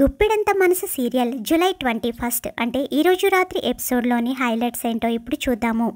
గుప్పెడంత మనసు serial July twenty first అంటే ఈరోజు రాత్రి ఎపిసోడ్లోని హైలైట్స్ ఏంటో ఇప్పుడు చూద్దాము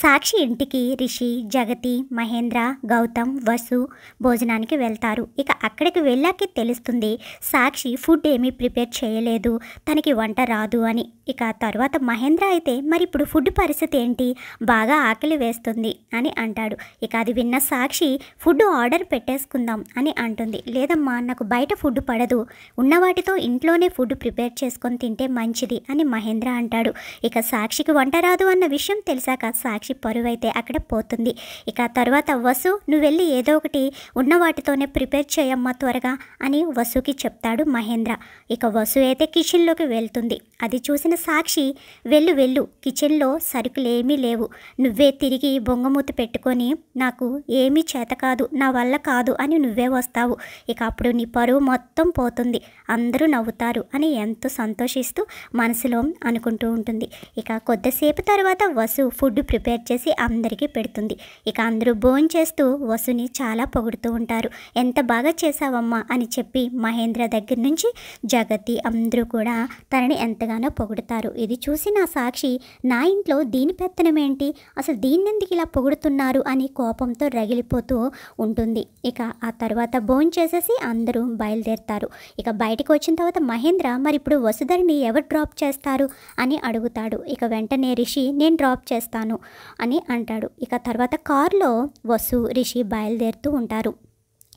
సాక్షి ఇంటికి రిషి జగతి మహేంద్ర గౌతమ్ వసు భోజనానికి వెళ్తారు ఇక అక్కడికి వెళ్ళాకే తెలుస్తుంది సాక్షి ఫుడ్ ఏమీ ప్రిపేర్ చేయలేదు తనకి వంట రాదు అని ఇక తర్వాత మహేంద్ర అయితే మరి ఇప్పుడు ఫుడ్ పరిస్థితి ఏంటి బాగా ఆకలి వేస్తుంది అని అంటాడు ఇక అది విన్న సాక్షి ఫుడ్ ఆర్డర్ పెట్టేసుకుందాం అని అంటుంది లేదమ్మా నాకు బయట ఫుడ్ పడదు ఉన్న వాటితో ఇంట్లోనే ఫుడ్ ప్రిపేర్ చేసుకొని తింటే మంచిది అని మహేంద్ర అంటాడు ఇక సాక్షికి వంట రాదు అన్న విషయం తెలిసాక సాక్షి పరువైతే అక్కడ పోతుంది ఇక తర్వాత వసు నువ్వు వెళ్ళి ఏదో ఒకటి ఉన్న వాటితోనే ప్రిపేర్ చేయమ్మా త్వరగా అని వసుకి చెప్తాడు మహేంద్ర ఇక వసు అయితే కిచెన్లోకి వెళ్తుంది అది చూసిన సాక్షి వెళ్ళు వెళ్ళు కిచెన్లో సరుకులు ఏమీ లేవు నువ్వే తిరిగి బొంగమూతి పెట్టుకొని నాకు ఏమీ చేత కాదు నా వల్ల కాదు అని నువ్వే వస్తావు ఇక అప్పుడు నీ పరువు మొత్తం పోతుంది అందరూ నవ్వుతారు అని ఎంతో సంతోషిస్తూ మనసులో అనుకుంటూ ఉంటుంది ఇక కొద్దిసేపు తర్వాత వసు ఫుడ్ ఫుడ్ ప్రిపేర్ చేసి అందరికీ పెడుతుంది ఇక అందరూ భోజనం చేస్తూ వసుని చాలా పొగుడుతూ ఉంటారు ఎంత బాగా చేసావమ్మా అని చెప్పి మహేంద్ర దగ్గర నుంచి జగతి అందరూ కూడా తనని ఎంతగానో పొగుడుతారు ఇది చూసి నా సాక్షి నా ఇంట్లో దీని పెత్తనం ఏంటి అసలు ఎందుకు ఇలా పొగుడుతున్నారు అని కోపంతో రగిలిపోతూ ఉంటుంది ఇక ఆ తర్వాత భోజనం చేసేసి అందరూ బయలుదేరుతారు ఇక బయటకు వచ్చిన తర్వాత మహేంద్ర మరి ఇప్పుడు వసుధరిని ఎవరు డ్రాప్ చేస్తారు అని అడుగుతాడు ఇక వెంటనే రిషి నేను డ్రాప్ చేస్తాను చేశాను అని అంటాడు ఇక తర్వాత కారులో వసు రిషి బయలుదేరుతూ ఉంటారు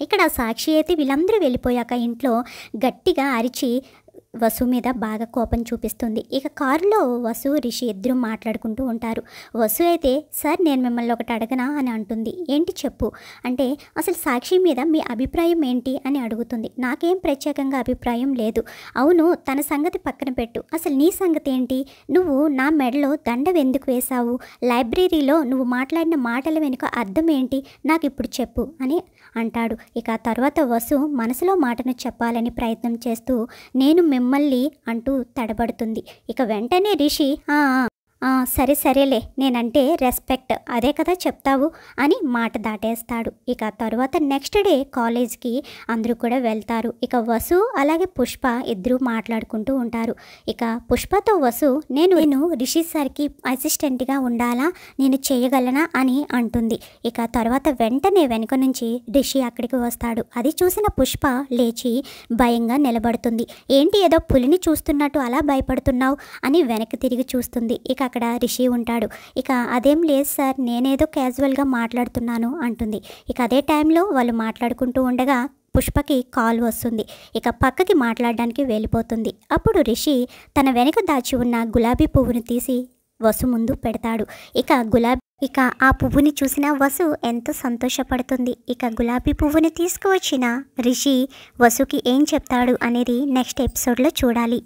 ఇక్కడ సాక్షి అయితే వీళ్ళందరూ వెళ్ళిపోయాక ఇంట్లో గట్టిగా అరిచి వసు మీద బాగా కోపం చూపిస్తుంది ఇక కారులో వసు రిషి ఇద్దరు మాట్లాడుకుంటూ ఉంటారు వసు అయితే సార్ నేను మిమ్మల్ని ఒకటి అడగనా అని అంటుంది ఏంటి చెప్పు అంటే అసలు సాక్షి మీద మీ అభిప్రాయం ఏంటి అని అడుగుతుంది నాకేం ప్రత్యేకంగా అభిప్రాయం లేదు అవును తన సంగతి పక్కన పెట్టు అసలు నీ సంగతి ఏంటి నువ్వు నా మెడలో దండం ఎందుకు వేశావు లైబ్రరీలో నువ్వు మాట్లాడిన మాటల వెనుక అర్థం ఏంటి నాకు ఇప్పుడు చెప్పు అని అంటాడు ఇక తర్వాత వసు మనసులో మాటను చెప్పాలని ప్రయత్నం చేస్తూ నేను మిమ్మల్ని అంటూ తడబడుతుంది ఇక వెంటనే రిషి సరే సరేలే నేనంటే రెస్పెక్ట్ అదే కదా చెప్తావు అని మాట దాటేస్తాడు ఇక తరువాత నెక్స్ట్ డే కాలేజ్కి అందరూ కూడా వెళ్తారు ఇక వసు అలాగే పుష్ప ఇద్దరూ మాట్లాడుకుంటూ ఉంటారు ఇక పుష్పతో వసు నేను నేను రిషి సార్కి అసిస్టెంట్గా ఉండాలా నేను చేయగలనా అని అంటుంది ఇక తర్వాత వెంటనే వెనుక నుంచి రిషి అక్కడికి వస్తాడు అది చూసిన పుష్ప లేచి భయంగా నిలబడుతుంది ఏంటి ఏదో పులిని చూస్తున్నట్టు అలా భయపడుతున్నావు అని వెనక్కి తిరిగి చూస్తుంది ఇక అక్కడ రిషి ఉంటాడు ఇక అదేం లేదు సార్ నేనేదో క్యాజువల్గా మాట్లాడుతున్నాను అంటుంది ఇక అదే టైంలో వాళ్ళు మాట్లాడుకుంటూ ఉండగా పుష్పకి కాల్ వస్తుంది ఇక పక్కకి మాట్లాడడానికి వెళ్ళిపోతుంది అప్పుడు రిషి తన వెనుక దాచి ఉన్న గులాబీ పువ్వును తీసి వసు ముందు పెడతాడు ఇక గులాబీ ఇక ఆ పువ్వుని చూసిన వసు ఎంతో సంతోషపడుతుంది ఇక గులాబీ పువ్వుని తీసుకువచ్చిన రిషి వసుకి ఏం చెప్తాడు అనేది నెక్స్ట్ ఎపిసోడ్లో చూడాలి